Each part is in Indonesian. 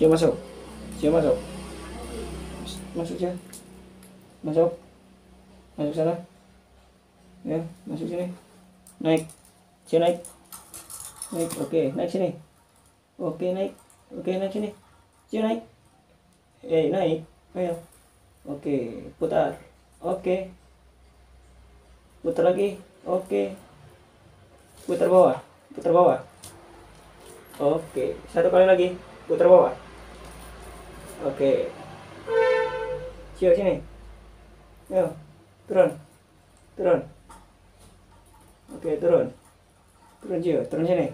Cio masuk. Cio masuk. Masuk Cio. Masuk. Masuk sana. Ya, masuk sini. Naik. Cio naik. Naik. Oke, naik sini. Oke, naik. Oke, naik sini. Cio naik. Eh, naik. Ayo. Oke, putar. Oke. Putar lagi. Oke. Putar bawah. Putar bawah. Oke, satu kali lagi. Putar bawah. Oke. Cio sini. Yo, turun. Turun. Oke, turun. Turun Cio, turun sini.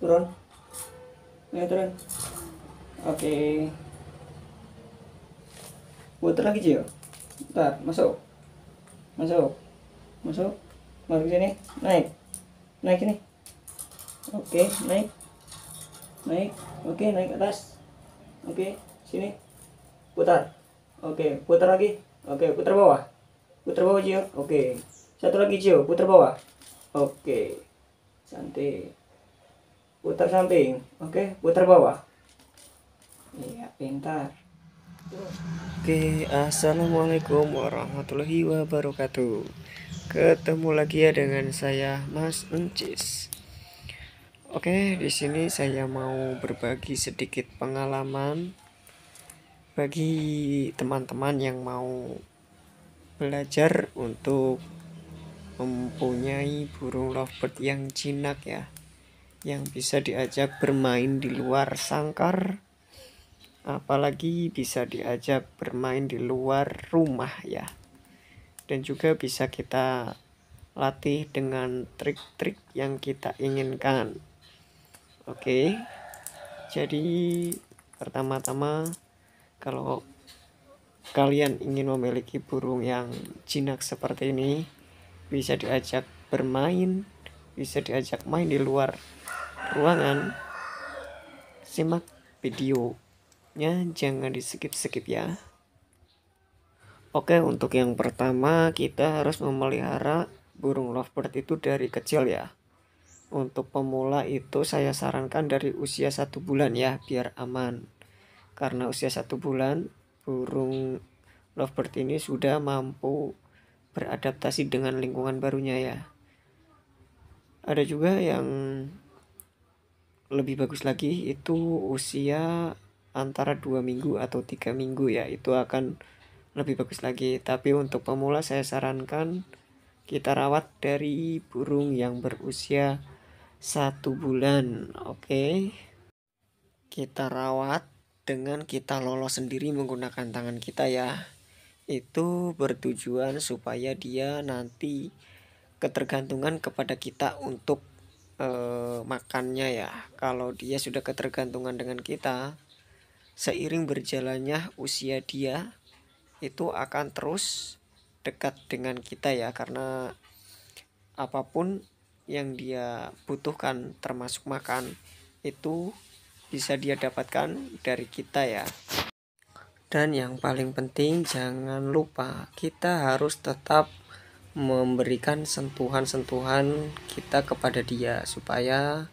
Turun. Ayo turun. Oke. Putar lagi Cio. Bentar, masuk. Masuk. Masuk. Masuk sini. Naik. Naik sini, Oke, naik. Naik. Oke, naik atas oke okay, sini putar oke okay, putar lagi oke okay, putar bawah putar bawah Cio oke okay. satu lagi Cio putar bawah oke okay. cantik putar samping oke okay, putar bawah iya pintar Oke, okay, assalamualaikum warahmatullahi wabarakatuh. Ketemu lagi ya dengan saya Mas Encis. Oke, di sini saya mau berbagi sedikit pengalaman bagi teman-teman yang mau belajar untuk mempunyai burung lovebird yang jinak ya yang bisa diajak bermain di luar sangkar apalagi bisa diajak bermain di luar rumah ya dan juga bisa kita latih dengan trik-trik yang kita inginkan oke jadi pertama-tama kalau kalian ingin memiliki burung yang jinak seperti ini bisa diajak bermain bisa diajak main di luar ruangan simak videonya jangan di skip-skip ya Oke untuk yang pertama kita harus memelihara burung lovebird itu dari kecil ya untuk pemula itu saya sarankan dari usia satu bulan ya biar aman karena usia satu bulan burung lovebird ini sudah mampu beradaptasi dengan lingkungan barunya ya ada juga yang lebih bagus lagi itu usia antara dua minggu atau tiga minggu ya itu akan lebih bagus lagi tapi untuk pemula saya sarankan kita rawat dari burung yang berusia satu bulan oke kita rawat dengan kita lolos sendiri menggunakan tangan kita ya itu bertujuan supaya dia nanti ketergantungan kepada kita untuk e, makannya ya kalau dia sudah ketergantungan dengan kita seiring berjalannya usia dia itu akan terus dekat dengan kita ya karena apapun yang dia butuhkan termasuk makan itu bisa dia dapatkan dari kita ya. Dan yang paling penting jangan lupa kita harus tetap memberikan sentuhan-sentuhan kita kepada dia supaya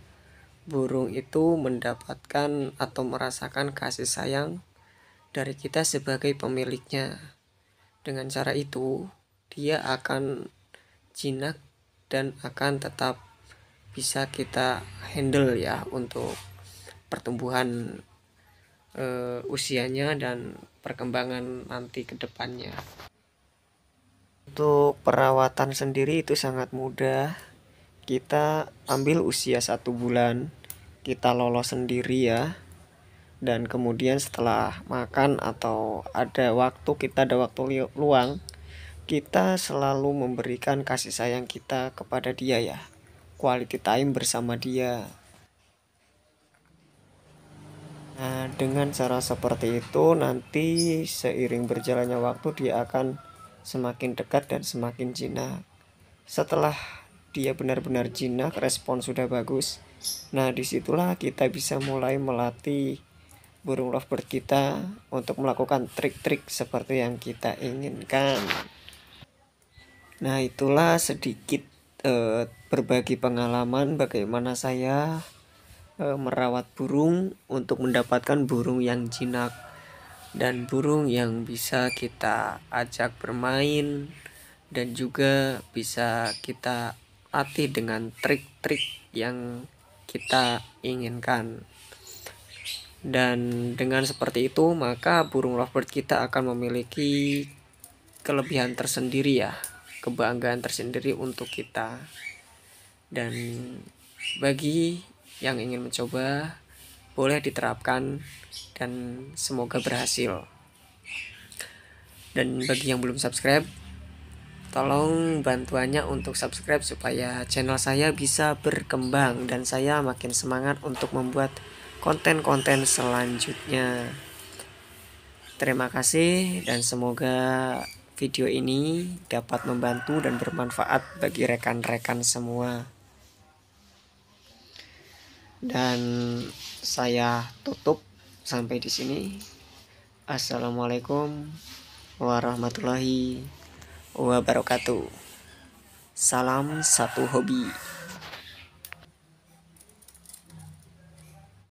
burung itu mendapatkan atau merasakan kasih sayang dari kita sebagai pemiliknya. Dengan cara itu, dia akan jinak dan akan tetap bisa kita handle ya untuk pertumbuhan uh, usianya dan perkembangan nanti ke depannya. Untuk perawatan sendiri itu sangat mudah. Kita ambil usia satu bulan, kita lolos sendiri ya. Dan kemudian setelah makan atau ada waktu kita ada waktu luang, kita selalu memberikan kasih sayang kita kepada dia ya. Quality time bersama dia. Nah, dengan cara seperti itu nanti seiring berjalannya waktu dia akan semakin dekat dan semakin jinak. Setelah dia benar-benar jinak, respon sudah bagus. Nah, disitulah kita bisa mulai melatih burung lovebird kita untuk melakukan trik-trik seperti yang kita inginkan. Nah, itulah sedikit eh, berbagi pengalaman bagaimana saya eh, merawat burung untuk mendapatkan burung yang jinak dan burung yang bisa kita ajak bermain dan juga bisa kita latih dengan trik-trik yang kita inginkan. Dan dengan seperti itu, maka burung lovebird kita akan memiliki kelebihan tersendiri ya kebanggaan tersendiri untuk kita dan bagi yang ingin mencoba boleh diterapkan dan semoga berhasil dan bagi yang belum subscribe tolong bantuannya untuk subscribe supaya channel saya bisa berkembang dan saya makin semangat untuk membuat konten-konten selanjutnya terima kasih dan semoga video ini dapat membantu dan bermanfaat bagi rekan-rekan semua. Dan saya tutup sampai di sini. Assalamualaikum warahmatullahi wabarakatuh. Salam satu hobi.